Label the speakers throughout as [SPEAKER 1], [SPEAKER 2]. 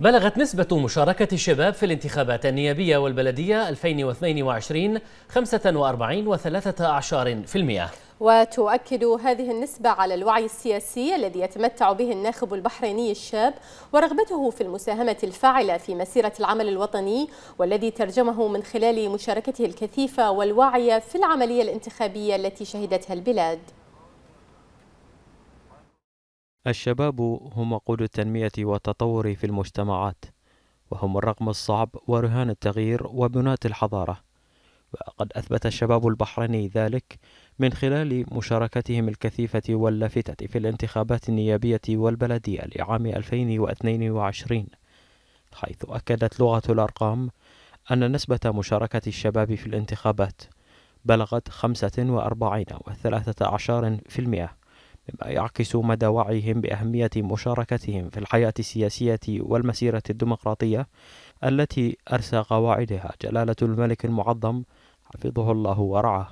[SPEAKER 1] بلغت نسبة مشاركة الشباب في الانتخابات النيابية والبلدية 2022 45.3%
[SPEAKER 2] وتؤكد هذه النسبة على الوعي السياسي الذي يتمتع به الناخب البحريني الشاب ورغبته في المساهمة الفاعلة في مسيرة العمل الوطني والذي ترجمه من خلال مشاركته الكثيفة والواعية في العملية الانتخابية التي شهدتها البلاد
[SPEAKER 1] الشباب هم وقود التنمية والتطور في المجتمعات وهم الرقم الصعب ورهان التغيير وبناة الحضارة وقد أثبت الشباب البحريني ذلك من خلال مشاركتهم الكثيفة واللافتة في الانتخابات النيابية والبلدية لعام 2022 حيث أكدت لغة الأرقام أن نسبة مشاركة الشباب في الانتخابات بلغت 45.3% وثلاثة في المئة مما يعكس مدى وعيهم بأهمية مشاركتهم في الحياة السياسية والمسيرة الديمقراطية التي أرسى قواعدها جلالة الملك المعظم حفظه الله ورعاه.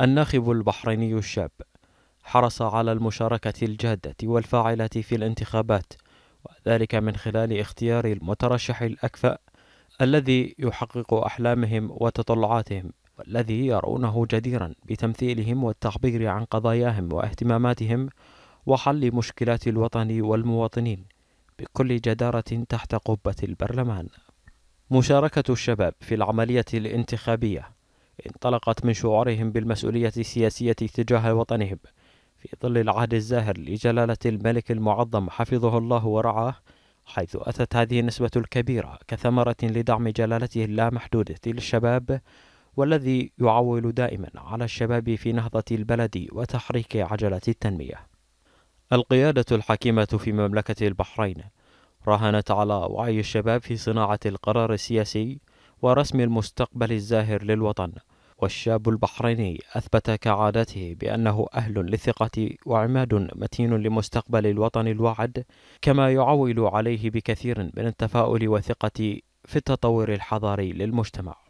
[SPEAKER 1] الناخب البحريني الشاب حرص على المشاركة الجادة والفاعلة في الانتخابات وذلك من خلال اختيار المترشح الأكفأ الذي يحقق أحلامهم وتطلعاتهم والذي يرونه جديرا بتمثيلهم والتعبير عن قضاياهم واهتماماتهم وحل مشكلات الوطن والمواطنين بكل جدارة تحت قبة البرلمان. مشاركة الشباب في العملية الانتخابية انطلقت من شعورهم بالمسؤولية السياسية تجاه وطنهم في ظل العهد الزاهر لجلالة الملك المعظم حفظه الله ورعاه حيث أتت هذه النسبة الكبيرة كثمرة لدعم جلالته اللامحدودة للشباب والذي يعول دائما على الشباب في نهضة البلد وتحريك عجلة التنمية. القيادة الحكيمة في مملكة البحرين راهنت على وعي الشباب في صناعة القرار السياسي ورسم المستقبل الزاهر للوطن، والشاب البحريني أثبت كعادته بأنه أهل للثقة وعماد متين لمستقبل الوطن الواعد كما يعول عليه بكثير من
[SPEAKER 2] التفاؤل والثقة في التطور الحضاري للمجتمع.